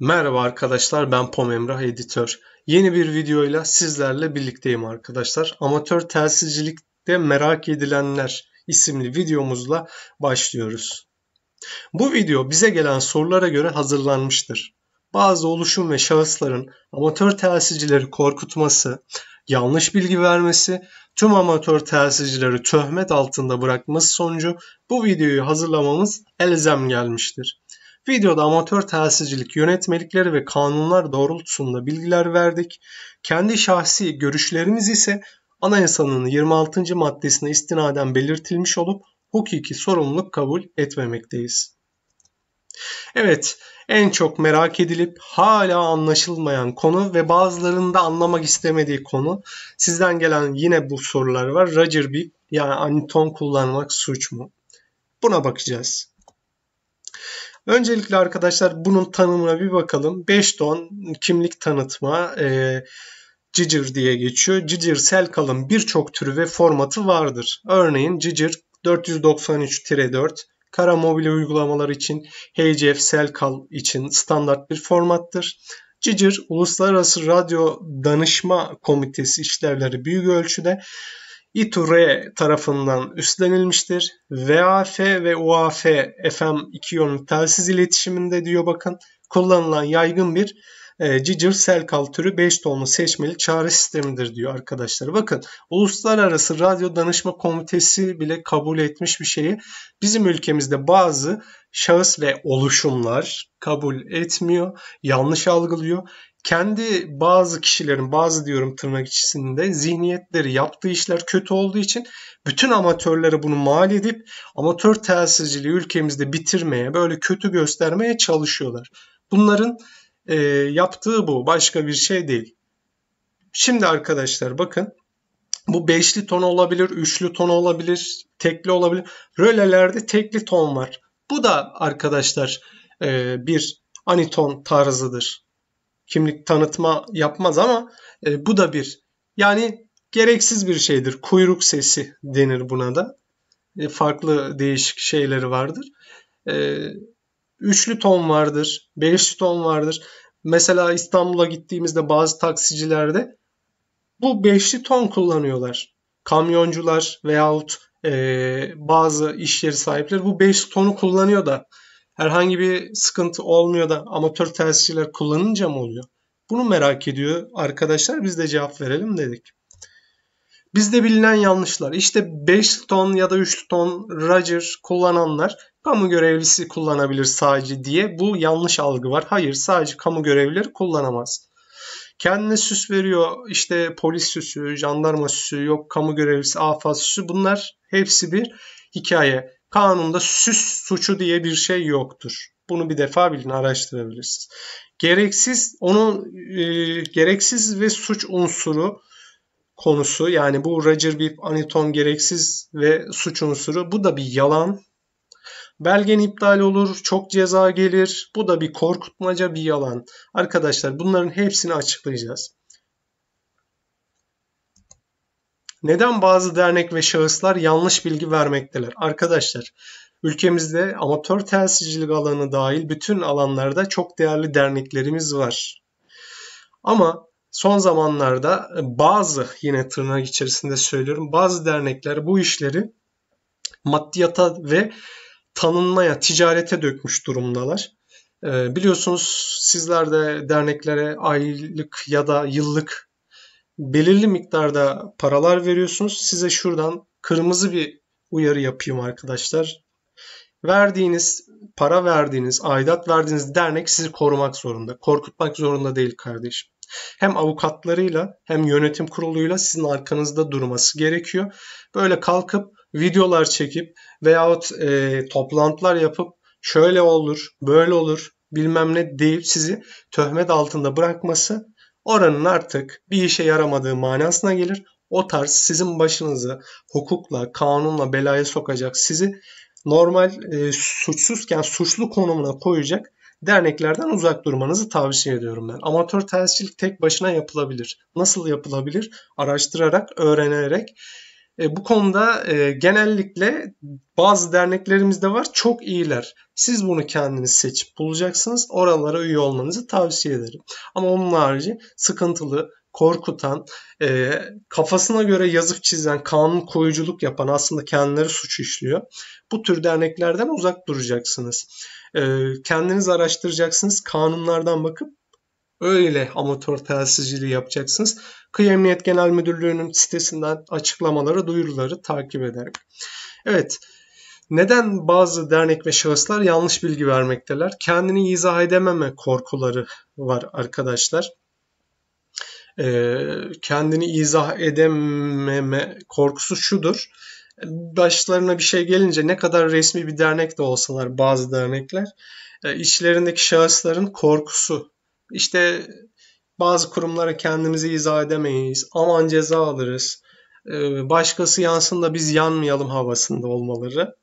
Merhaba arkadaşlar ben Pom Emrah Editör. Yeni bir videoyla sizlerle birlikteyim arkadaşlar. Amatör telsizcilikte merak edilenler isimli videomuzla başlıyoruz. Bu video bize gelen sorulara göre hazırlanmıştır. Bazı oluşum ve şahısların amatör telsizcileri korkutması, yanlış bilgi vermesi, tüm amatör telsizcileri töhmet altında bırakması sonucu bu videoyu hazırlamamız elzem gelmiştir. Videoda amatör telsizcilik yönetmelikleri ve kanunlar doğrultusunda bilgiler verdik. Kendi şahsi görüşlerimiz ise anayasanın 26. maddesine istinaden belirtilmiş olup hukuki sorumluluk kabul etmemekteyiz. Evet, en çok merak edilip hala anlaşılmayan konu ve bazılarının da anlamak istemediği konu. Sizden gelen yine bu sorular var. Roger Bip yani aniton kullanmak suç mu? Buna bakacağız. Öncelikle arkadaşlar bunun tanımına bir bakalım. 5 ton kimlik tanıtma e, Jigger diye geçiyor. Cicir sel kalın birçok türü ve formatı vardır. Örneğin cicir 493-4 kara mobil uygulamalar için HCF Selkal için standart bir formattır. Cicir Uluslararası Radyo Danışma Komitesi işlevleri büyük ölçüde İTÜRE tarafından üstlenilmiştir. VAF ve UAF FM iki yönlü telsiz iletişiminde diyor bakın kullanılan yaygın bir e, cicir sel kültürü 5 tonlu seçmeli çağrı sistemidir diyor arkadaşlar. Bakın Uluslararası Radyo Danışma Komitesi bile kabul etmiş bir şeyi bizim ülkemizde bazı şahıs ve oluşumlar kabul etmiyor, yanlış algılıyor kendi bazı kişilerin bazı diyorum tırnak içisinde zihniyetleri yaptığı işler kötü olduğu için bütün amatörlere bunu mal edip amatör telsizciliği ülkemizde bitirmeye böyle kötü göstermeye çalışıyorlar. Bunların e, yaptığı bu başka bir şey değil. Şimdi arkadaşlar bakın bu beşli ton olabilir, üçlü ton olabilir, tekli olabilir. Rölelerde tekli ton var. Bu da arkadaşlar e, bir aniton tarzıdır kimlik tanıtma yapmaz ama e, bu da bir yani gereksiz bir şeydir. Kuyruk sesi denir buna da. E, farklı değişik şeyleri vardır. E, üçlü ton vardır, beşli ton vardır. Mesela İstanbul'a gittiğimizde bazı taksicilerde bu beşli ton kullanıyorlar. Kamyoncular veyahut e, bazı iş yeri sahipleri bu beş tonu kullanıyor da herhangi bir sıkıntı olmuyor da amatör telsizciler kullanınca mı oluyor? Bunu merak ediyor arkadaşlar. Biz de cevap verelim dedik. Bizde bilinen yanlışlar. işte 5 ton ya da 3 ton Roger kullananlar kamu görevlisi kullanabilir sadece diye bu yanlış algı var. Hayır sadece kamu görevlileri kullanamaz. Kendine süs veriyor işte polis süsü, jandarma süsü, yok kamu görevlisi, afat süsü bunlar hepsi bir hikaye. Kanunda süs suçu diye bir şey yoktur. Bunu bir defa bilin araştırabilirsiniz. Gereksiz onu e, gereksiz ve suç unsuru konusu yani bu Roger Bibb, Anitom gereksiz ve suç unsuru bu da bir yalan. Belgen iptal olur, çok ceza gelir. Bu da bir korkutmaca, bir yalan. Arkadaşlar bunların hepsini açıklayacağız. Neden bazı dernek ve şahıslar yanlış bilgi vermekteler? Arkadaşlar ülkemizde amatör telsizcilik alanı dahil bütün alanlarda çok değerli derneklerimiz var. Ama son zamanlarda e, bazı yine tırnak içerisinde söylüyorum bazı dernekler bu işleri maddiyata ve tanınmaya, ticarete dökmüş durumdalar. E, biliyorsunuz sizler de derneklere aylık ya da yıllık belirli miktarda paralar veriyorsunuz. Size şuradan kırmızı bir uyarı yapayım arkadaşlar. Verdiğiniz, para verdiğiniz, aidat verdiğiniz dernek sizi korumak zorunda. Korkutmak zorunda değil kardeşim. Hem avukatlarıyla hem yönetim kuruluyla sizin arkanızda durması gerekiyor. Böyle kalkıp videolar çekip veyahut e, toplantılar yapıp şöyle olur, böyle olur bilmem ne deyip sizi töhmet altında bırakması oranın artık bir işe yaramadığı manasına gelir. O tarz sizin başınızı hukukla, kanunla belaya sokacak, sizi normal e, suçsuzken suçlu konumuna koyacak derneklerden uzak durmanızı tavsiye ediyorum ben. Amatör telsizcilik tek başına yapılabilir. Nasıl yapılabilir? Araştırarak, öğrenerek e, bu konuda e, genellikle bazı derneklerimizde var çok iyiler. Siz bunu kendiniz seçip bulacaksınız. Oralara üye olmanızı tavsiye ederim. Ama onun harici sıkıntılı, korkutan, e, kafasına göre yazıp çizen, kanun koyuculuk yapan aslında kendileri suç işliyor. Bu tür derneklerden uzak duracaksınız. E, kendiniz araştıracaksınız, kanunlardan bakıp Öyle amatör telsizciliği yapacaksınız. Kıyı Emniyet Genel Müdürlüğü'nün sitesinden açıklamaları, duyuruları takip ederek. Evet, neden bazı dernek ve şahıslar yanlış bilgi vermekteler? Kendini izah edememe korkuları var arkadaşlar e, kendini izah edememe korkusu şudur. Başlarına bir şey gelince ne kadar resmi bir dernek de olsalar bazı dernekler e, içlerindeki şahısların korkusu işte bazı kurumlara kendimizi izah edemeyiz. Aman ceza alırız. E, başkası yansın da biz yanmayalım havasında olmaları.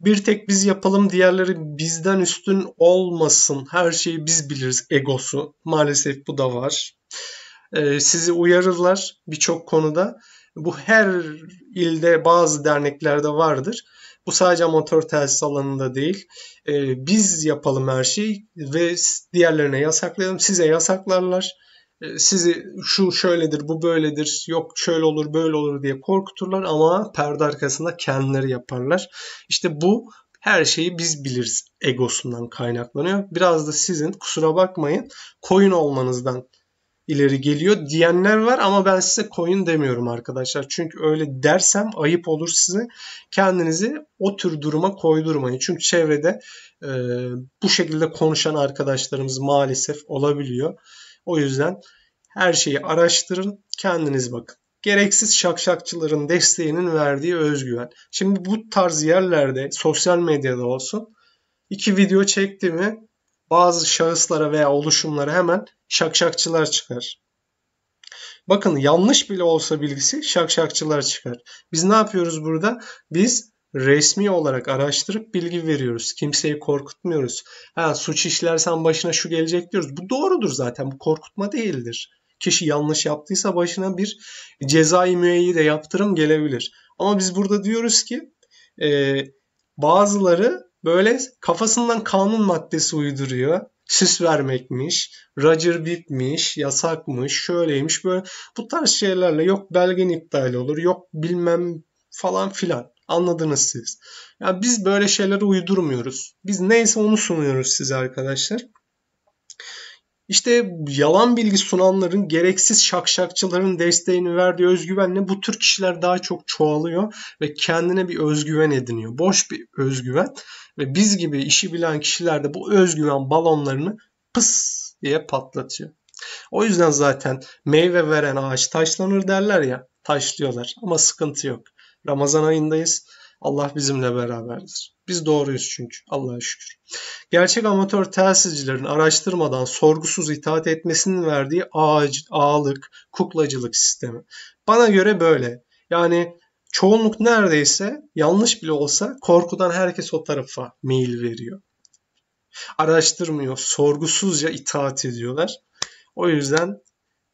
Bir tek biz yapalım diğerleri bizden üstün olmasın. Her şeyi biz biliriz egosu. Maalesef bu da var. E, sizi uyarırlar birçok konuda. Bu her ilde bazı derneklerde vardır bu sadece amatör telsiz alanında değil. E, biz yapalım her şeyi ve diğerlerine yasaklayalım. Size yasaklarlar. E, sizi şu şöyledir, bu böyledir, yok şöyle olur, böyle olur diye korkuturlar ama perde arkasında kendileri yaparlar. İşte bu her şeyi biz biliriz egosundan kaynaklanıyor. Biraz da sizin kusura bakmayın koyun olmanızdan ileri geliyor diyenler var ama ben size koyun demiyorum arkadaşlar. Çünkü öyle dersem ayıp olur size. Kendinizi o tür duruma koydurmayın. Çünkü çevrede e, bu şekilde konuşan arkadaşlarımız maalesef olabiliyor. O yüzden her şeyi araştırın, kendiniz bakın. Gereksiz şakşakçıların desteğinin verdiği özgüven. Şimdi bu tarz yerlerde sosyal medyada olsun iki video çekti mi bazı şahıslara veya oluşumlara hemen şakşakçılar çıkar. Bakın yanlış bile olsa bilgisi şakşakçılar çıkar. Biz ne yapıyoruz burada? Biz resmi olarak araştırıp bilgi veriyoruz. Kimseyi korkutmuyoruz. Ha, suç işlersen başına şu gelecek diyoruz. Bu doğrudur zaten. Bu korkutma değildir. Kişi yanlış yaptıysa başına bir cezai müeyyide yaptırım gelebilir. Ama biz burada diyoruz ki e, bazıları böyle kafasından kanun maddesi uyduruyor. Süs vermekmiş, Roger Bitt'miş, yasakmış, şöyleymiş böyle bu tarz şeylerle yok belgen iptal olur, yok bilmem falan filan. Anladınız siz. Ya biz böyle şeyleri uydurmuyoruz. Biz neyse onu sunuyoruz size arkadaşlar. İşte yalan bilgi sunanların, gereksiz şakşakçıların desteğini verdiği özgüvenle bu tür kişiler daha çok çoğalıyor ve kendine bir özgüven ediniyor. Boş bir özgüven ve biz gibi işi bilen kişiler de bu özgüven balonlarını pıs diye patlatıyor. O yüzden zaten meyve veren ağaç taşlanır derler ya taşlıyorlar ama sıkıntı yok. Ramazan ayındayız Allah bizimle beraberdir. Biz doğruyuz çünkü Allah'a şükür. Gerçek amatör telsizcilerin araştırmadan sorgusuz itaat etmesinin verdiği ağac, ağalık, kuklacılık sistemi. Bana göre böyle. Yani çoğunluk neredeyse yanlış bile olsa korkudan herkes o tarafa mail veriyor. Araştırmıyor, sorgusuzca itaat ediyorlar. O yüzden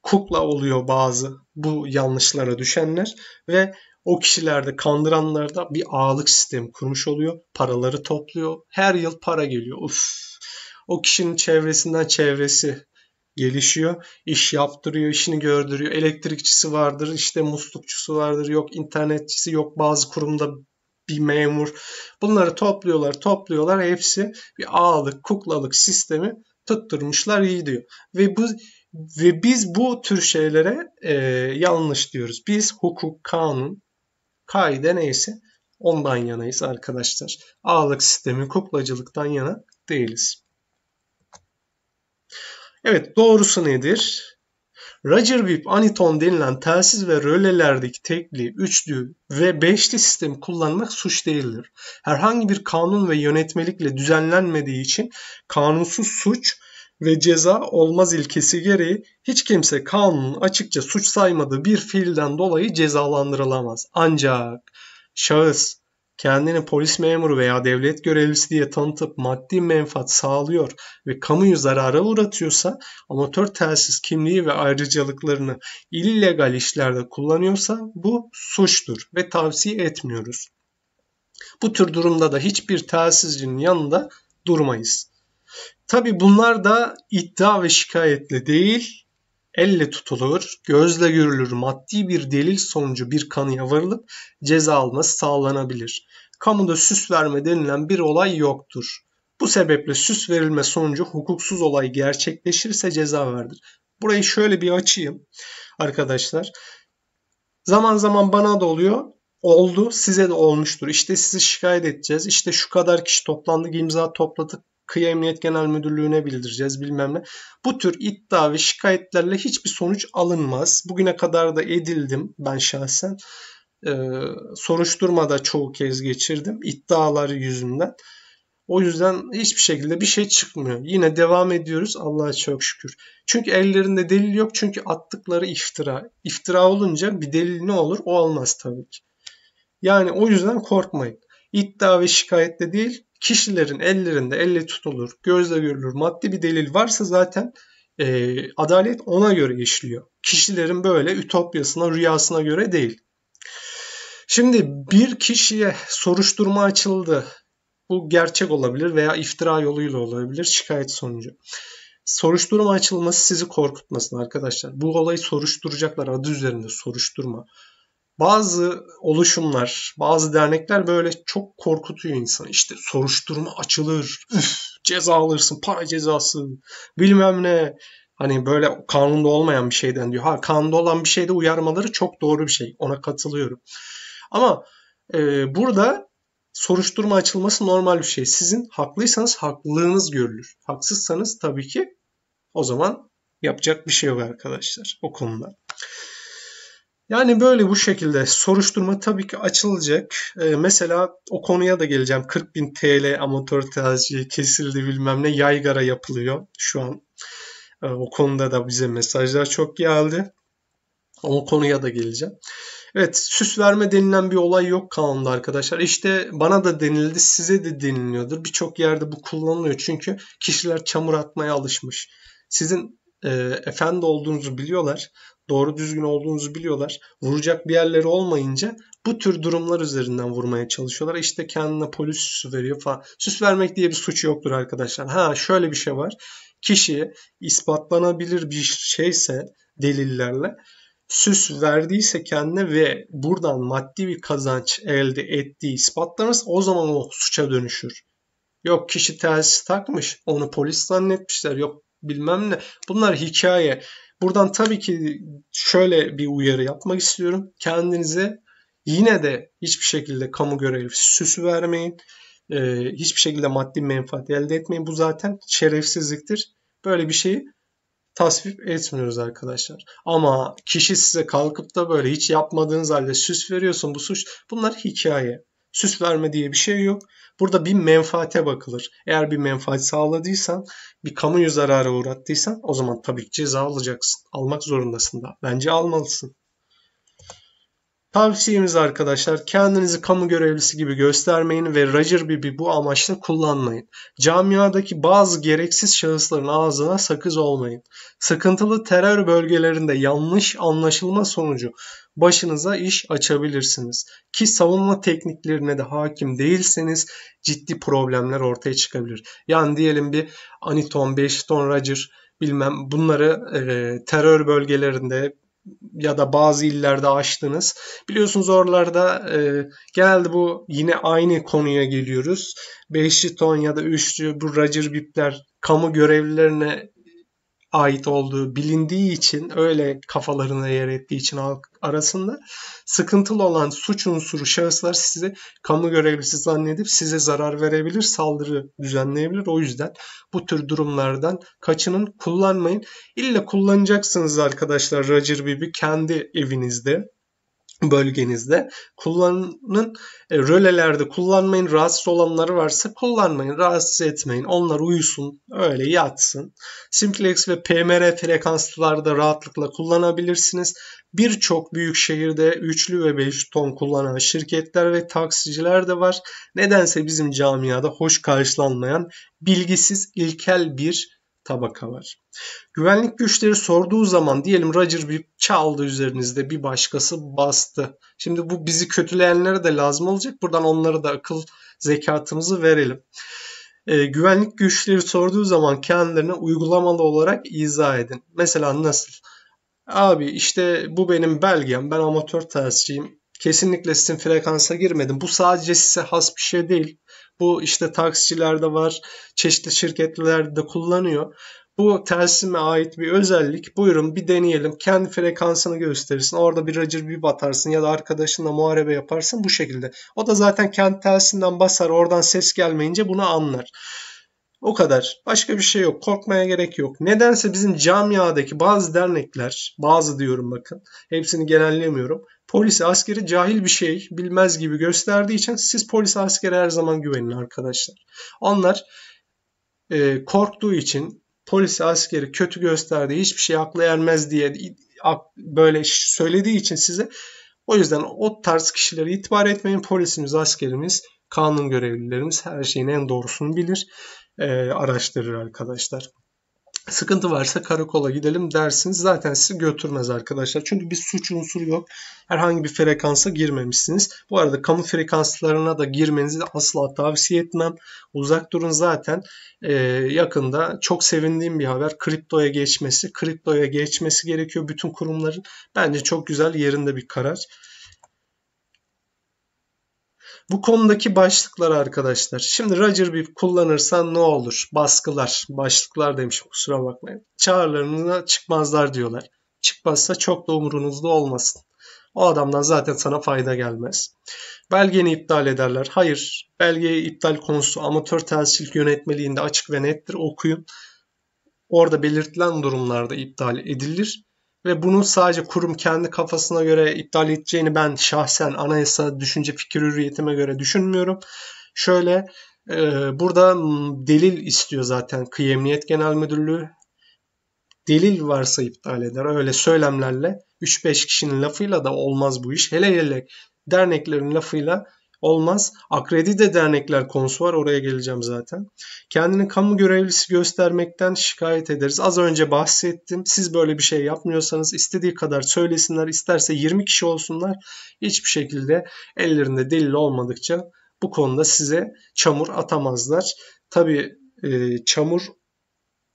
kukla oluyor bazı bu yanlışlara düşenler ve o kişilerde kandıranlarda bir ağalık sistemi kurmuş oluyor. Paraları topluyor. Her yıl para geliyor. Uf. O kişinin çevresinden çevresi gelişiyor. İş yaptırıyor, işini gördürüyor. Elektrikçisi vardır, işte muslukçusu vardır, yok internetçisi, yok bazı kurumda bir memur. Bunları topluyorlar, topluyorlar. Hepsi bir ağalık, kuklalık sistemi tutturmuşlar iyi diyor. Ve bu ve biz bu tür şeylere e, yanlış diyoruz. Biz hukuk, kanun, Kaide neyse ondan yanayız arkadaşlar. Ağlık sistemi kuklacılıktan yana değiliz. Evet doğrusu nedir? Roger Bibb Aniton denilen telsiz ve rölelerdeki tekli, üçlü ve beşli sistem kullanmak suç değildir. Herhangi bir kanun ve yönetmelikle düzenlenmediği için kanunsuz suç ve ceza olmaz ilkesi gereği hiç kimse kanunun açıkça suç saymadığı bir fiilden dolayı cezalandırılamaz. Ancak şahıs kendini polis memuru veya devlet görevlisi diye tanıtıp maddi menfaat sağlıyor ve kamuyu zarara uğratıyorsa, amatör telsiz kimliği ve ayrıcalıklarını illegal işlerde kullanıyorsa bu suçtur ve tavsiye etmiyoruz. Bu tür durumda da hiçbir telsizcinin yanında durmayız. Tabi bunlar da iddia ve şikayetle değil, elle tutulur, gözle görülür maddi bir delil sonucu bir kanıya varılıp ceza alması sağlanabilir. Kamuda süs verme denilen bir olay yoktur. Bu sebeple süs verilme sonucu hukuksuz olay gerçekleşirse ceza vardır. Burayı şöyle bir açayım arkadaşlar. Zaman zaman bana da oluyor. Oldu, size de olmuştur. İşte sizi şikayet edeceğiz. İşte şu kadar kişi toplandık, imza topladık Kıyı Emniyet Genel Müdürlüğü'ne bildireceğiz bilmem ne. Bu tür iddia ve şikayetlerle hiçbir sonuç alınmaz. Bugüne kadar da edildim ben şahsen. Ee, soruşturmada çoğu kez geçirdim iddialar yüzünden. O yüzden hiçbir şekilde bir şey çıkmıyor. Yine devam ediyoruz Allah'a çok şükür. Çünkü ellerinde delil yok. Çünkü attıkları iftira. İftira olunca bir delil ne olur? O olmaz tabii ki. Yani o yüzden korkmayın. İddia ve şikayette değil kişilerin ellerinde elle tutulur, gözle görülür maddi bir delil varsa zaten e, adalet ona göre işliyor. Kişilerin böyle ütopyasına, rüyasına göre değil. Şimdi bir kişiye soruşturma açıldı. Bu gerçek olabilir veya iftira yoluyla olabilir şikayet sonucu. Soruşturma açılması sizi korkutmasın arkadaşlar. Bu olayı soruşturacaklar adı üzerinde soruşturma bazı oluşumlar, bazı dernekler böyle çok korkutuyor insanı. İşte soruşturma açılır, üf, ceza alırsın, para cezası, bilmem ne. Hani böyle kanunda olmayan bir şeyden diyor. Ha kanunda olan bir şeyde uyarmaları çok doğru bir şey. Ona katılıyorum. Ama e, burada soruşturma açılması normal bir şey. Sizin haklıysanız haklılığınız görülür. Haksızsanız tabii ki o zaman yapacak bir şey yok arkadaşlar o konuda. Yani böyle bu şekilde soruşturma tabii ki açılacak. Ee, mesela o konuya da geleceğim. 40 bin TL amatör tercih kesildi bilmem ne yaygara yapılıyor şu an. Ee, o konuda da bize mesajlar çok geldi. O konuya da geleceğim. Evet süs verme denilen bir olay yok kanunda arkadaşlar. İşte bana da denildi size de deniliyordur. Birçok yerde bu kullanılıyor çünkü kişiler çamur atmaya alışmış. Sizin e, efendi olduğunuzu biliyorlar doğru düzgün olduğunuzu biliyorlar. Vuracak bir yerleri olmayınca bu tür durumlar üzerinden vurmaya çalışıyorlar. İşte kendine polis süsü veriyor falan. Süs vermek diye bir suç yoktur arkadaşlar. Ha şöyle bir şey var. Kişi ispatlanabilir bir şeyse delillerle süs verdiyse kendine ve buradan maddi bir kazanç elde ettiği ispatlanırsa o zaman o suça dönüşür. Yok kişi telsiz takmış onu polis zannetmişler yok bilmem ne. Bunlar hikaye. Buradan tabii ki şöyle bir uyarı yapmak istiyorum. Kendinize yine de hiçbir şekilde kamu görevi süsü vermeyin. Ee, hiçbir şekilde maddi menfaat elde etmeyin. Bu zaten şerefsizliktir. Böyle bir şeyi tasvip etmiyoruz arkadaşlar. Ama kişi size kalkıp da böyle hiç yapmadığınız halde süs veriyorsun bu suç. Bunlar hikaye. Süs verme diye bir şey yok. Burada bir menfaate bakılır. Eğer bir menfaat sağladıysan, bir kamuyu zarara uğrattıysan o zaman tabii ki ceza alacaksın. Almak zorundasın da. Bence almalısın. Tavsiyemiz arkadaşlar kendinizi kamu görevlisi gibi göstermeyin ve Roger Bibi bu amaçla kullanmayın. Camiadaki bazı gereksiz şahısların ağzına sakız olmayın. Sıkıntılı terör bölgelerinde yanlış anlaşılma sonucu başınıza iş açabilirsiniz. Ki savunma tekniklerine de hakim değilseniz ciddi problemler ortaya çıkabilir. Yani diyelim bir Aniton, Beşton, Roger bilmem bunları e, terör bölgelerinde ya da bazı illerde açtınız. Biliyorsunuz oralarda e, genelde bu yine aynı konuya geliyoruz. Beşli ton ya da üçlü bu Roger Bipler kamu görevlilerine ait olduğu bilindiği için öyle kafalarına yer ettiği için halk arasında sıkıntılı olan suç unsuru şahıslar size kamu görevlisi zannedip size zarar verebilir, saldırı düzenleyebilir. O yüzden bu tür durumlardan kaçının, kullanmayın. İlla kullanacaksınız arkadaşlar Roger Bibi kendi evinizde bölgenizde kullanın e, rölelerde kullanmayın rahatsız olanları varsa kullanmayın rahatsız etmeyin onlar uyusun öyle yatsın simplex ve PMR frekanslarda rahatlıkla kullanabilirsiniz birçok büyük şehirde üçlü ve 5 ton kullanan şirketler ve taksiciler de var nedense bizim camiada hoş karşılanmayan bilgisiz ilkel bir tabaka var. Güvenlik güçleri sorduğu zaman diyelim Roger bir çaldı üzerinizde bir başkası bastı. Şimdi bu bizi kötüleyenlere de lazım olacak. Buradan onlara da akıl zekatımızı verelim. Ee, güvenlik güçleri sorduğu zaman kendilerine uygulamalı olarak izah edin. Mesela nasıl? Abi işte bu benim belgem. Ben amatör tersçiyim. Kesinlikle sizin frekansa girmedim. Bu sadece size has bir şey değil. Bu işte taksicilerde var, çeşitli şirketlerde de kullanıyor. Bu telsime ait bir özellik. Buyurun bir deneyelim. Kendi frekansını gösterirsin. Orada bir racır bir batarsın ya da arkadaşınla muharebe yaparsın bu şekilde. O da zaten kendi telsinden basar. Oradan ses gelmeyince bunu anlar. O kadar. Başka bir şey yok. Korkmaya gerek yok. Nedense bizim camiadaki bazı dernekler, bazı diyorum bakın, hepsini genellemiyorum. Polisi, askeri cahil bir şey, bilmez gibi gösterdiği için siz polis askere her zaman güvenin arkadaşlar. Onlar e, korktuğu için polisi, askeri kötü gösterdiği hiçbir şey akla ermez diye böyle söylediği için size o yüzden o tarz kişilere itibar etmeyin. Polisimiz, askerimiz, kanun görevlilerimiz her şeyin en doğrusunu bilir e, araştırır arkadaşlar. Sıkıntı varsa karakola gidelim dersiniz. Zaten sizi götürmez arkadaşlar. Çünkü bir suç unsuru yok. Herhangi bir frekansa girmemişsiniz. Bu arada kamu frekanslarına da girmenizi asla tavsiye etmem. Uzak durun zaten. Ee, yakında çok sevindiğim bir haber. Kriptoya geçmesi. Kriptoya geçmesi gerekiyor bütün kurumların. Bence çok güzel yerinde bir karar. Bu konudaki başlıklar arkadaşlar. Şimdi Roger Beef kullanırsan ne olur? Baskılar. Başlıklar demişim. kusura bakmayın. Çağrılarına çıkmazlar diyorlar. Çıkmazsa çok da umurunuzda olmasın. O adamdan zaten sana fayda gelmez. Belgeni iptal ederler. Hayır. Belgeyi iptal konusu amatör temsilcilik yönetmeliğinde açık ve nettir. Okuyun. Orada belirtilen durumlarda iptal edilir ve bunu sadece kurum kendi kafasına göre iptal edeceğini ben şahsen anayasa düşünce fikir hürriyetime göre düşünmüyorum. Şöyle e, burada delil istiyor zaten Kıyı Genel Müdürlüğü. Delil varsa iptal eder. Öyle söylemlerle 3-5 kişinin lafıyla da olmaz bu iş. Hele hele derneklerin lafıyla olmaz. Akredite dernekler konusu var. Oraya geleceğim zaten. Kendini kamu görevlisi göstermekten şikayet ederiz. Az önce bahsettim. Siz böyle bir şey yapmıyorsanız istediği kadar söylesinler. isterse 20 kişi olsunlar. Hiçbir şekilde ellerinde delil olmadıkça bu konuda size çamur atamazlar. Tabii e, çamur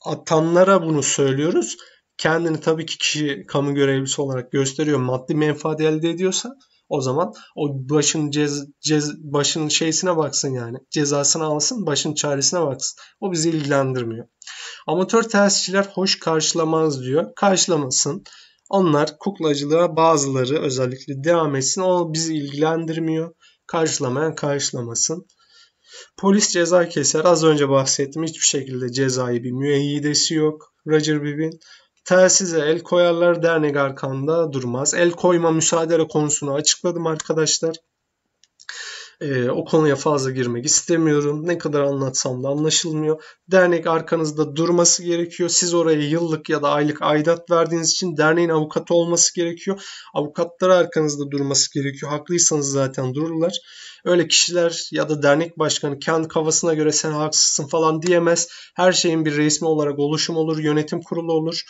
atanlara bunu söylüyoruz. Kendini tabii ki kişi kamu görevlisi olarak gösteriyor. Maddi menfaat elde ediyorsa o zaman o başın cez, cez başın şeysine baksın yani. Cezasını alsın, başın çaresine baksın. O bizi ilgilendirmiyor. Amatör telsizciler hoş karşılamaz diyor. Karşılamasın. Onlar kuklacılığa bazıları özellikle devam etsin. O bizi ilgilendirmiyor. Karşılamayan karşılamasın. Polis ceza keser. Az önce bahsettim. Hiçbir şekilde cezai bir müeyyidesi yok. Roger Bibb'in telsize el koyarlar dernek arkanda durmaz. El koyma müsaadele konusunu açıkladım arkadaşlar. E, o konuya fazla girmek istemiyorum. Ne kadar anlatsam da anlaşılmıyor. Dernek arkanızda durması gerekiyor. Siz oraya yıllık ya da aylık aidat verdiğiniz için derneğin avukatı olması gerekiyor. Avukatlar arkanızda durması gerekiyor. Haklıysanız zaten dururlar. Öyle kişiler ya da dernek başkanı kendi kafasına göre sen haksızsın falan diyemez. Her şeyin bir resmi olarak oluşum olur, yönetim kurulu olur.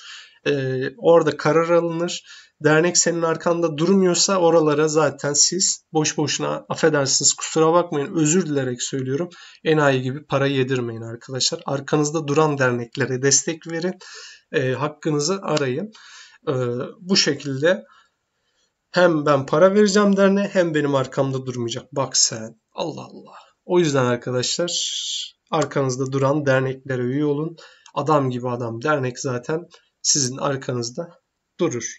Ee, orada karar alınır dernek senin arkanda durmuyorsa oralara zaten siz boş boşuna affedersiniz kusura bakmayın özür dilerek söylüyorum enayi gibi para yedirmeyin arkadaşlar. Arkanızda duran derneklere destek verin. E, hakkınızı arayın. E, bu şekilde hem ben para vereceğim derneğe hem benim arkamda durmayacak. Bak sen Allah Allah. O yüzden arkadaşlar arkanızda duran derneklere üye olun. Adam gibi adam dernek zaten sizin arkanızda durur.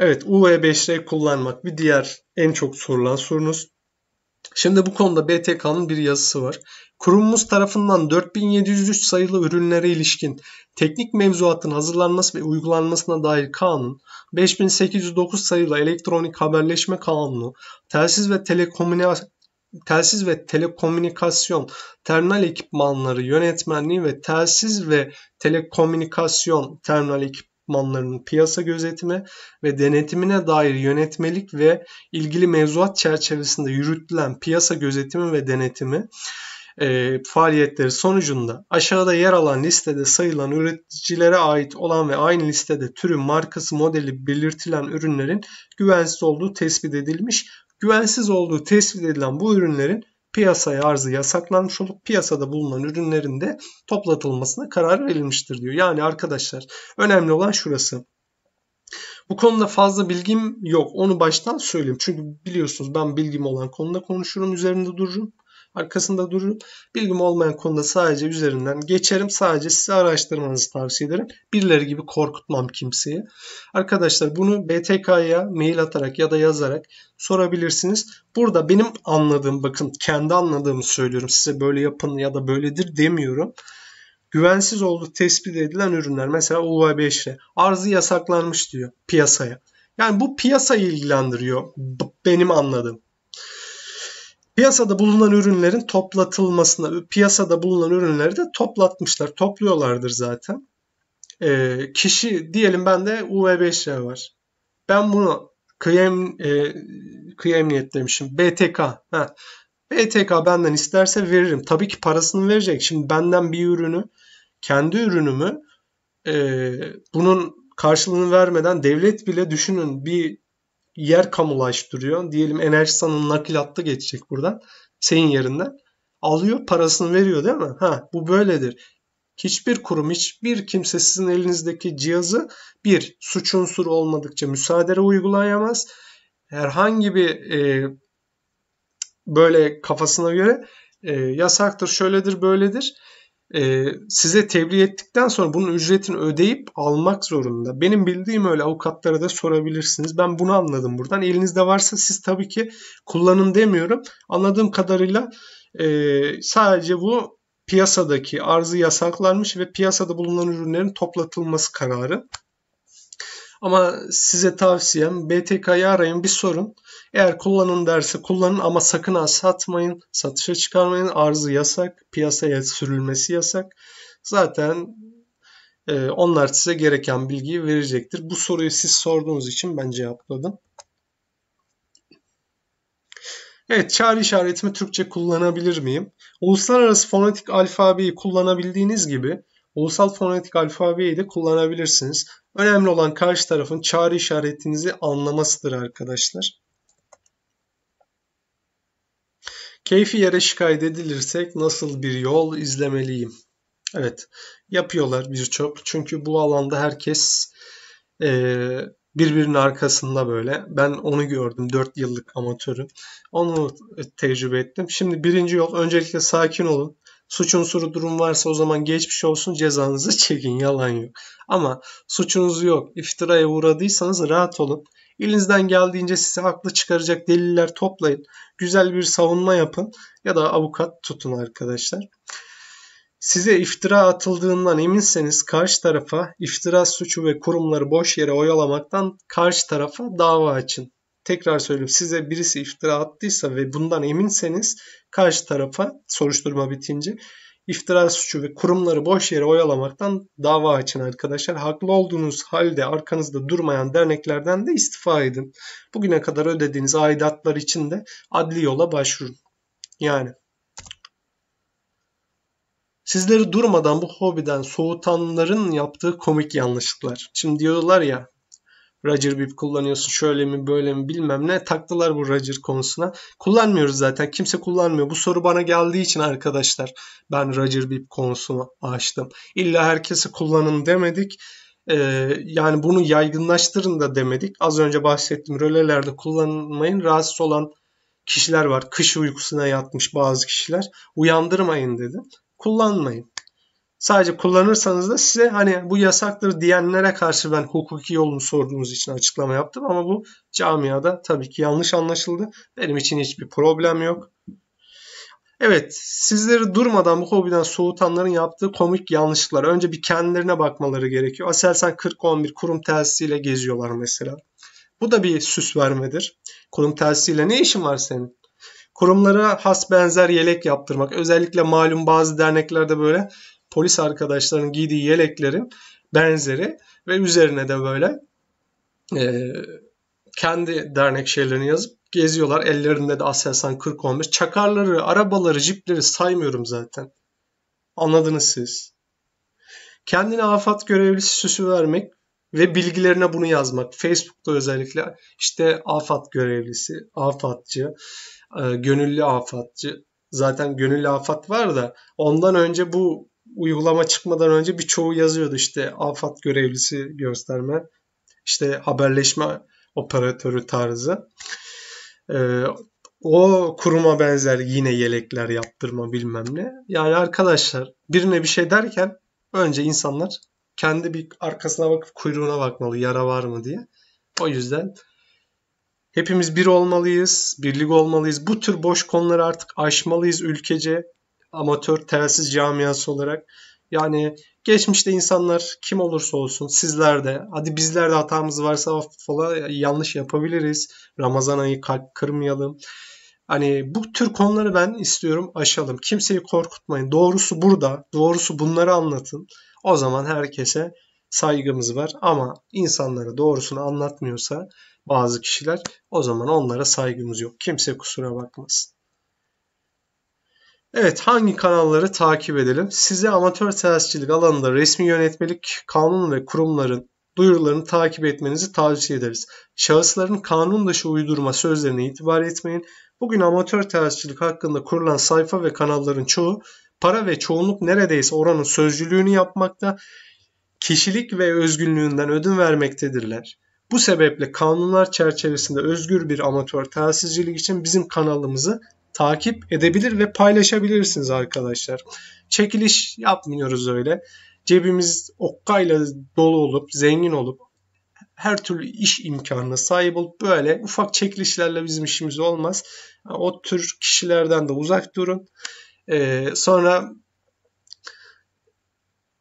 Evet UV5R e kullanmak bir diğer en çok sorulan sorunuz. Şimdi bu konuda BTK'nın bir yazısı var. Kurumumuz tarafından 4703 sayılı ürünlere ilişkin teknik mevzuatın hazırlanması ve uygulanmasına dair kanun, 5809 sayılı elektronik haberleşme kanunu, telsiz ve telekomünikasyon telsiz ve telekomünikasyon terminal ekipmanları yönetmenliği ve telsiz ve telekomünikasyon terminal ekip manlarının piyasa gözetimi ve denetimine dair yönetmelik ve ilgili mevzuat çerçevesinde yürütülen piyasa gözetimi ve denetimi e, faaliyetleri sonucunda aşağıda yer alan listede sayılan üreticilere ait olan ve aynı listede türü, markası, modeli belirtilen ürünlerin güvensiz olduğu tespit edilmiş. Güvensiz olduğu tespit edilen bu ürünlerin piyasaya arzı yasaklanmış olup piyasada bulunan ürünlerin de toplatılmasına karar verilmiştir diyor. Yani arkadaşlar önemli olan şurası. Bu konuda fazla bilgim yok. Onu baştan söyleyeyim. Çünkü biliyorsunuz ben bilgim olan konuda konuşurum, üzerinde dururum arkasında dururum. Bilgim olmayan konuda sadece üzerinden geçerim. Sadece size araştırmanızı tavsiye ederim. Birileri gibi korkutmam kimseyi. Arkadaşlar bunu BTK'ya mail atarak ya da yazarak sorabilirsiniz. Burada benim anladığım bakın kendi anladığımı söylüyorum. Size böyle yapın ya da böyledir demiyorum güvensiz olduğu tespit edilen ürünler mesela UV5'le arzı yasaklanmış diyor piyasaya. Yani bu piyasayı ilgilendiriyor benim anladığım. Piyasada bulunan ürünlerin toplatılmasına, piyasada bulunan ürünleri de toplatmışlar, topluyorlardır zaten. E, kişi diyelim ben de UV5R var. Ben bunu kıyem, e, kıyemniyet demişim. BTK. Heh. BTK benden isterse veririm. Tabii ki parasını verecek. Şimdi benden bir ürünü, kendi ürünümü e, bunun karşılığını vermeden devlet bile düşünün bir yer kamulaştırıyor. Diyelim Enerjisan'ın nakil hattı geçecek buradan. Senin yerinden. Alıyor parasını veriyor değil mi? Ha bu böyledir. Hiçbir kurum, hiçbir kimse sizin elinizdeki cihazı bir suç unsuru olmadıkça müsaadere uygulayamaz. Herhangi bir e, böyle kafasına göre e, yasaktır, şöyledir, böyledir e, size tebliğ ettikten sonra bunun ücretini ödeyip almak zorunda. Benim bildiğim öyle avukatlara da sorabilirsiniz. Ben bunu anladım buradan. Elinizde varsa siz tabii ki kullanın demiyorum. Anladığım kadarıyla e, sadece bu piyasadaki arzı yasaklanmış ve piyasada bulunan ürünlerin toplatılması kararı. Ama size tavsiyem BTK'yı arayın bir sorun. Eğer kullanın derse kullanın ama sakın ha satmayın, satışa çıkarmayın. Arzı yasak, piyasaya sürülmesi yasak. Zaten e, onlar size gereken bilgiyi verecektir. Bu soruyu siz sorduğunuz için ben cevapladım. Evet çağrı işaretimi Türkçe kullanabilir miyim? Uluslararası fonetik alfabeyi kullanabildiğiniz gibi Ulusal fonetik alfabeyi de kullanabilirsiniz. Önemli olan karşı tarafın çağrı işaretinizi anlamasıdır arkadaşlar. Keyfi yere şikayet edilirsek nasıl bir yol izlemeliyim? Evet yapıyorlar birçok. Çünkü bu alanda herkes e, birbirinin arkasında böyle. Ben onu gördüm 4 yıllık amatörüm. Onu tecrübe ettim. Şimdi birinci yol öncelikle sakin olun. Suç unsuru durum varsa o zaman geçmiş olsun cezanızı çekin yalan yok. Ama suçunuz yok iftiraya uğradıysanız rahat olun. Elinizden geldiğince sizi haklı çıkaracak deliller toplayın. Güzel bir savunma yapın ya da avukat tutun arkadaşlar. Size iftira atıldığından eminseniz karşı tarafa iftira suçu ve kurumları boş yere oyalamaktan karşı tarafa dava açın tekrar söyleyeyim size birisi iftira attıysa ve bundan eminseniz karşı tarafa soruşturma bitince iftira suçu ve kurumları boş yere oyalamaktan dava açın arkadaşlar. Haklı olduğunuz halde arkanızda durmayan derneklerden de istifa edin. Bugüne kadar ödediğiniz aidatlar için de adli yola başvurun. Yani Sizleri durmadan bu hobiden soğutanların yaptığı komik yanlışlıklar. Şimdi diyorlar ya Roger Bip kullanıyorsun şöyle mi böyle mi bilmem ne taktılar bu Roger konusuna. Kullanmıyoruz zaten kimse kullanmıyor. Bu soru bana geldiği için arkadaşlar ben Roger Bip konusunu açtım. İlla herkese kullanın demedik. Ee, yani bunu yaygınlaştırın da demedik. Az önce bahsettiğim rölelerde kullanmayın. Rahatsız olan kişiler var. Kış uykusuna yatmış bazı kişiler. Uyandırmayın dedim. Kullanmayın. Sadece kullanırsanız da size hani bu yasaktır diyenlere karşı ben hukuki yolunu sorduğunuz için açıklama yaptım ama bu camiada tabii ki yanlış anlaşıldı. Benim için hiçbir problem yok. Evet, sizleri durmadan bu hobiden soğutanların yaptığı komik yanlışlıklar. Önce bir kendilerine bakmaları gerekiyor. Aselsan 4011 kurum telsiyle geziyorlar mesela. Bu da bir süs vermedir. Kurum telsiyle ne işin var senin? Kurumlara has benzer yelek yaptırmak. Özellikle malum bazı derneklerde böyle polis arkadaşlarının giydiği yeleklerin benzeri ve üzerine de böyle e, kendi dernek şeylerini yazıp geziyorlar. Ellerinde de Aselsan 40 olmuş. Çakarları, arabaları, cipleri saymıyorum zaten. Anladınız siz. Kendine afat görevlisi süsü vermek ve bilgilerine bunu yazmak. Facebook'ta özellikle işte afat görevlisi, afatçı, e, gönüllü afatçı. Zaten gönüllü afat var da ondan önce bu uygulama çıkmadan önce birçoğu yazıyordu işte afat görevlisi gösterme, işte haberleşme operatörü tarzı. Ee, o kuruma benzer yine yelekler yaptırma bilmem ne. Yani arkadaşlar birine bir şey derken önce insanlar kendi bir arkasına bakıp kuyruğuna bakmalı yara var mı diye. O yüzden hepimiz bir olmalıyız, birlik olmalıyız. Bu tür boş konuları artık aşmalıyız ülkece amatör telsiz camiası olarak. Yani geçmişte insanlar kim olursa olsun sizler de hadi bizler de hatamız varsa falan yanlış yapabiliriz. Ramazan ayı kalp kırmayalım. Hani bu tür konuları ben istiyorum aşalım. Kimseyi korkutmayın. Doğrusu burada. Doğrusu bunları anlatın. O zaman herkese saygımız var. Ama insanlara doğrusunu anlatmıyorsa bazı kişiler o zaman onlara saygımız yok. Kimse kusura bakmasın. Evet hangi kanalları takip edelim? Size amatör tenisçilik alanında resmi yönetmelik, kanun ve kurumların duyurularını takip etmenizi tavsiye ederiz. Şahısların kanun dışı uydurma sözlerine itibar etmeyin. Bugün amatör tenisçilik hakkında kurulan sayfa ve kanalların çoğu para ve çoğunluk neredeyse oranın sözcülüğünü yapmakta, kişilik ve özgünlüğünden ödün vermektedirler. Bu sebeple kanunlar çerçevesinde özgür bir amatör telsizcilik için bizim kanalımızı takip edebilir ve paylaşabilirsiniz arkadaşlar. Çekiliş yapmıyoruz öyle. Cebimiz okkayla dolu olup zengin olup her türlü iş imkanına sahip olup böyle ufak çekilişlerle bizim işimiz olmaz. O tür kişilerden de uzak durun. Ee, sonra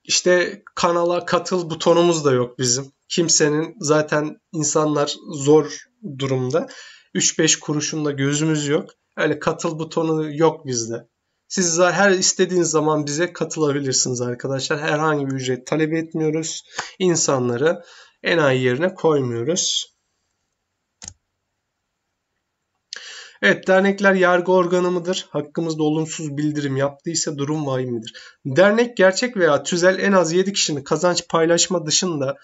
işte kanala katıl butonumuz da yok bizim. Kimsenin zaten insanlar zor durumda. 3-5 kuruşunda gözümüz yok. Öyle katıl butonu yok bizde. Siz her istediğiniz zaman bize katılabilirsiniz arkadaşlar. Herhangi bir ücret talep etmiyoruz. İnsanları enayi yerine koymuyoruz. Evet dernekler yargı organı mıdır? Hakkımızda olumsuz bildirim yaptıysa durum vahimidir. Dernek gerçek veya tüzel en az 7 kişinin kazanç paylaşma dışında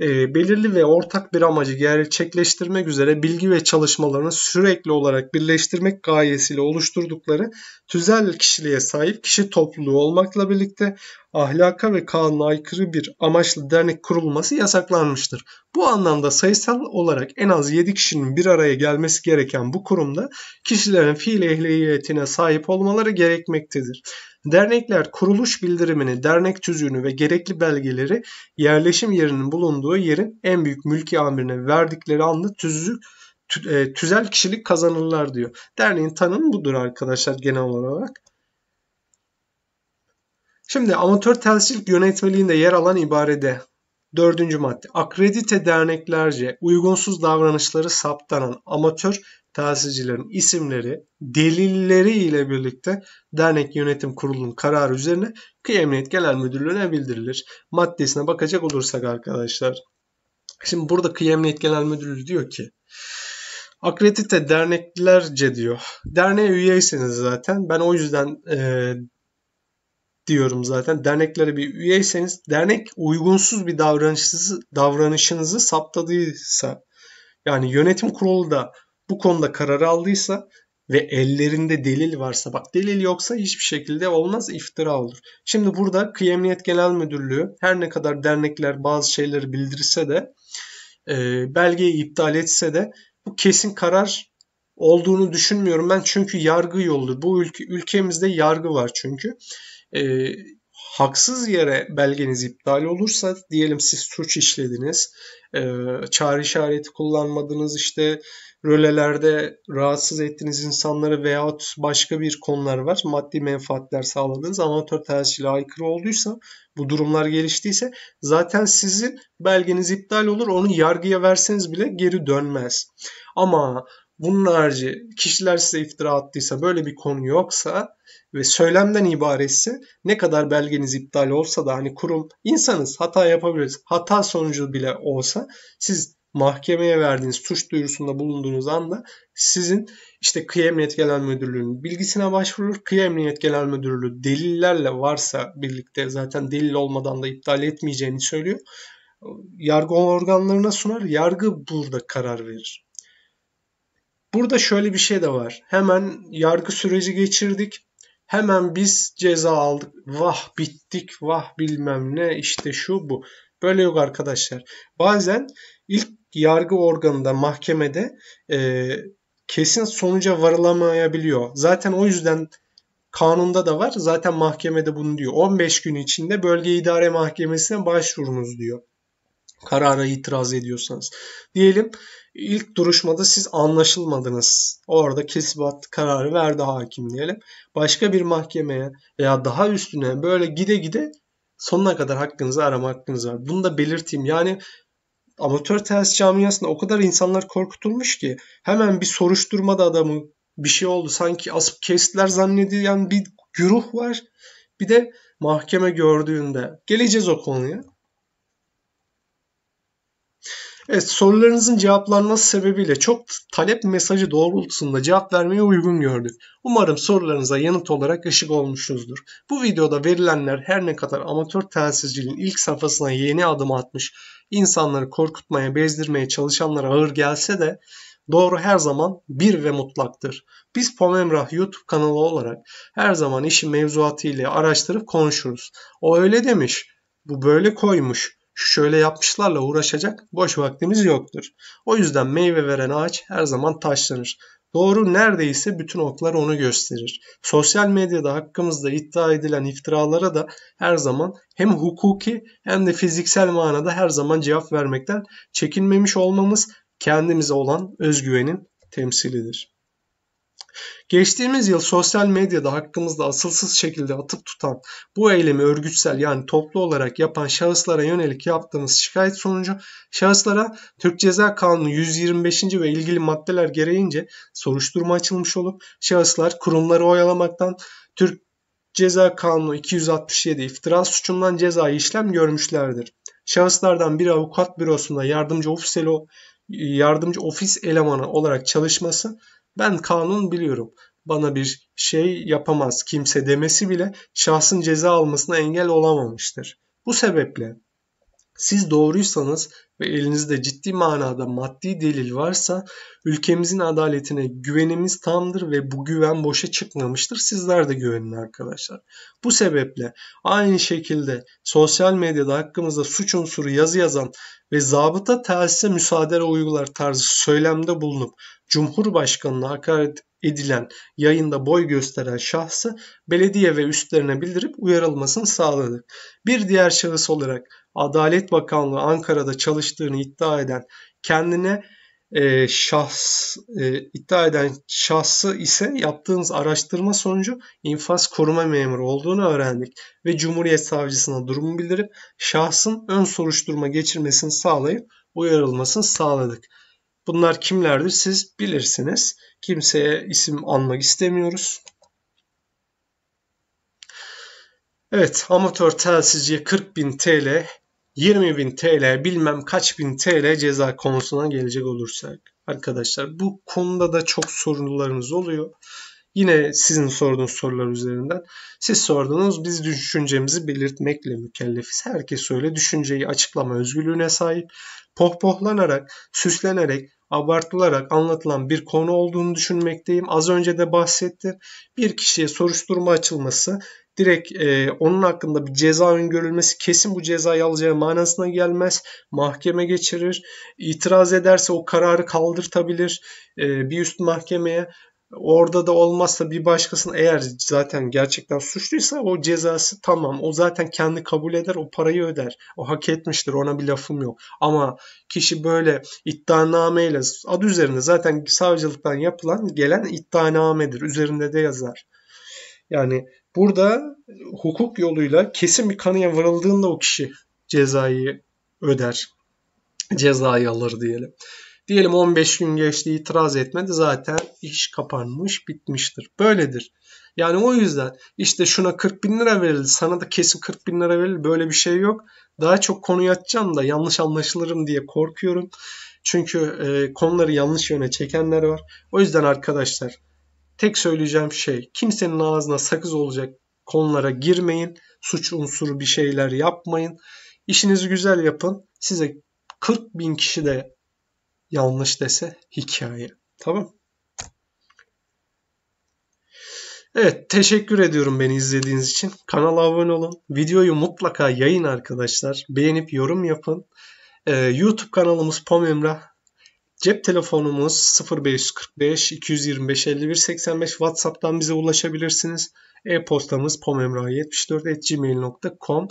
e, belirli ve ortak bir amacı gerçekleştirmek üzere bilgi ve çalışmalarını sürekli olarak birleştirmek gayesiyle oluşturdukları tüzel kişiliğe sahip kişi topluluğu olmakla birlikte ahlaka ve kanuna aykırı bir amaçlı dernek kurulması yasaklanmıştır. Bu anlamda sayısal olarak en az 7 kişinin bir araya gelmesi gereken bu kurumda kişilerin fiil ehliyetine sahip olmaları gerekmektedir. Dernekler kuruluş bildirimini, dernek tüzüğünü ve gerekli belgeleri yerleşim yerinin bulunduğu yerin en büyük mülki amirine verdikleri anda tüzük e, tüzel kişilik kazanırlar diyor. Derneğin tanımı budur arkadaşlar genel olarak. Şimdi amatör telsizlik yönetmeliğinde yer alan ibarede Dördüncü madde. Akredite derneklerce uygunsuz davranışları saptanan amatör telsizcilerin isimleri, delilleri ile birlikte dernek yönetim kurulunun kararı üzerine Kıyı Emniyet Genel Müdürlüğü'ne bildirilir. Maddesine bakacak olursak arkadaşlar. Şimdi burada Kıyı Emniyet Genel Müdürlüğü diyor ki akredite derneklerce diyor. Derneğe üyeyseniz zaten ben o yüzden e, diyorum zaten. Derneklere bir üyeyseniz dernek uygunsuz bir davranışınızı, davranışınızı saptadıysa yani yönetim kurulu da bu konuda karar aldıysa ve ellerinde delil varsa bak delil yoksa hiçbir şekilde olmaz iftira olur. Şimdi burada Kıyemniyet Genel Müdürlüğü her ne kadar dernekler bazı şeyleri bildirse de e, belgeyi iptal etse de bu kesin karar olduğunu düşünmüyorum ben çünkü yargı yolu bu ülke, ülkemizde yargı var çünkü e, haksız yere belgeniz iptal olursa diyelim siz suç işlediniz, e, çağrı işareti kullanmadınız işte rölelerde rahatsız ettiğiniz insanları veyahut başka bir konular var maddi menfaatler sağladığınız amatör tersiyle aykırı olduysa bu durumlar geliştiyse zaten sizin belgeniz iptal olur onu yargıya verseniz bile geri dönmez. Ama bunun harici kişiler size iftira attıysa böyle bir konu yoksa ve söylemden ibaretse ne kadar belgeniz iptal olsa da hani kurum insanız hata yapabiliriz. Hata sonucu bile olsa siz mahkemeye verdiğiniz suç duyurusunda bulunduğunuz anda sizin işte kıyı emniyet genel müdürlüğünün bilgisine başvurur. Kıyı emniyet genel müdürlüğü delillerle varsa birlikte zaten delil olmadan da iptal etmeyeceğini söylüyor. Yargı organlarına sunar. Yargı burada karar verir. Burada şöyle bir şey de var. Hemen yargı süreci geçirdik. Hemen biz ceza aldık. Vah bittik, vah bilmem ne işte şu bu. Böyle yok arkadaşlar. Bazen ilk yargı organında, mahkemede e, kesin sonuca varılamayabiliyor. Zaten o yüzden kanunda da var. Zaten mahkemede bunu diyor. 15 gün içinde bölge idare mahkemesine başvurunuz diyor. Karara itiraz ediyorsanız. Diyelim ilk duruşmada siz anlaşılmadınız. Orada kesibat kararı verdi hakim diyelim. Başka bir mahkemeye veya daha üstüne böyle gide gide sonuna kadar hakkınızı arama hakkınız var. Bunu da belirteyim. Yani amatör tenis camiasında o kadar insanlar korkutulmuş ki hemen bir soruşturmada adamı bir şey oldu sanki asıp kestiler zannedilen bir güruh var. Bir de mahkeme gördüğünde geleceğiz o konuya Evet, sorularınızın cevaplanması sebebiyle çok talep mesajı doğrultusunda cevap vermeye uygun gördük. Umarım sorularınıza yanıt olarak ışık olmuşuzdur. Bu videoda verilenler her ne kadar amatör telsizciliğin ilk safhasına yeni adım atmış, insanları korkutmaya, bezdirmeye çalışanlara ağır gelse de Doğru her zaman bir ve mutlaktır. Biz Pomemrah YouTube kanalı olarak her zaman işi mevzuatı ile araştırıp konuşuruz. O öyle demiş, bu böyle koymuş, şöyle yapmışlarla uğraşacak boş vaktimiz yoktur. O yüzden meyve veren ağaç her zaman taşlanır. Doğru neredeyse bütün oklar onu gösterir. Sosyal medyada hakkımızda iddia edilen iftiralara da her zaman hem hukuki hem de fiziksel manada her zaman cevap vermekten çekinmemiş olmamız kendimize olan özgüvenin temsilidir. Geçtiğimiz yıl sosyal medyada hakkımızda asılsız şekilde atıp tutan bu eylemi örgütsel yani toplu olarak yapan şahıslara yönelik yaptığımız şikayet sonucu şahıslara Türk Ceza Kanunu 125. ve ilgili maddeler gereğince soruşturma açılmış olup şahıslar kurumları oyalamaktan Türk Ceza Kanunu 267 iftira suçundan cezai işlem görmüşlerdir. Şahıslardan bir avukat bürosunda yardımcı ofis, yardımcı ofis elemanı olarak çalışması ben kanun biliyorum. Bana bir şey yapamaz kimse demesi bile şahsın ceza almasına engel olamamıştır. Bu sebeple siz doğruysanız ve elinizde ciddi manada maddi delil varsa ülkemizin adaletine güvenimiz tamdır ve bu güven boşa çıkmamıştır. Sizler de güvenin arkadaşlar. Bu sebeple aynı şekilde sosyal medyada hakkımızda suç unsuru yazı yazan ve zabıta telsize müsaade uygular tarzı söylemde bulunup Cumhurbaşkanı'na hakaret edilen yayında boy gösteren şahsı belediye ve üstlerine bildirip uyarılmasını sağladık. Bir diğer şahıs olarak Adalet Bakanlığı Ankara'da çalıştığını iddia eden kendine e, şahs e, iddia eden şahsı ise yaptığımız araştırma sonucu infaz koruma memuru olduğunu öğrendik ve Cumhuriyet Savcısına durumu bildirip şahsın ön soruşturma geçirmesini sağlayıp uyarılmasını sağladık. Bunlar kimlerdir siz bilirsiniz. Kimseye isim anmak istemiyoruz. Evet amatör telsizciye 40.000 TL 20 bin TL bilmem kaç bin TL ceza konusuna gelecek olursak arkadaşlar bu konuda da çok sorunlarınız oluyor. Yine sizin sorduğunuz sorular üzerinden. Siz sordunuz biz düşüncemizi belirtmekle mükellefiz. Herkes öyle düşünceyi açıklama özgürlüğüne sahip. Pohpohlanarak, süslenerek, abartılarak anlatılan bir konu olduğunu düşünmekteyim. Az önce de bahsettim. Bir kişiye soruşturma açılması direkt e, onun hakkında bir ceza öngörülmesi kesin bu cezayı alacağı manasına gelmez. Mahkeme geçirir. İtiraz ederse o kararı kaldırtabilir e, bir üst mahkemeye. Orada da olmazsa bir başkasının eğer zaten gerçekten suçluysa o cezası tamam. O zaten kendi kabul eder, o parayı öder. O hak etmiştir, ona bir lafım yok. Ama kişi böyle iddianameyle adı üzerinde zaten savcılıktan yapılan gelen iddianamedir. Üzerinde de yazar. Yani burada hukuk yoluyla kesin bir kanıya varıldığında o kişi cezayı öder. Cezayı alır diyelim. Diyelim 15 gün geçti itiraz etmedi zaten iş kapanmış bitmiştir. Böyledir. Yani o yüzden işte şuna 40 bin lira verildi sana da kesin 40 bin lira verildi böyle bir şey yok. Daha çok konuyu açacağım da yanlış anlaşılırım diye korkuyorum. Çünkü e, konuları yanlış yöne çekenler var. O yüzden arkadaşlar tek söyleyeceğim şey kimsenin ağzına sakız olacak konulara girmeyin. Suç unsuru bir şeyler yapmayın. İşinizi güzel yapın. Size 40 bin kişi de yanlış dese hikaye. Tamam Evet teşekkür ediyorum beni izlediğiniz için. Kanala abone olun. Videoyu mutlaka yayın arkadaşlar. Beğenip yorum yapın. Ee, YouTube kanalımız Pomemra Cep telefonumuz 0545 225 51 85 WhatsApp'tan bize ulaşabilirsiniz. E-postamız pomemrah74@gmail.com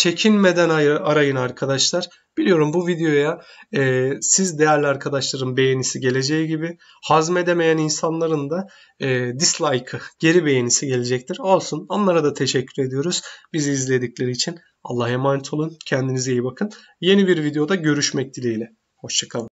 çekinmeden arayın arkadaşlar. Biliyorum bu videoya e, siz değerli arkadaşların beğenisi geleceği gibi hazmedemeyen insanların da e, dislike'ı, geri beğenisi gelecektir. Olsun onlara da teşekkür ediyoruz bizi izledikleri için. Allah'a emanet olun. Kendinize iyi bakın. Yeni bir videoda görüşmek dileğiyle. Hoşçakalın.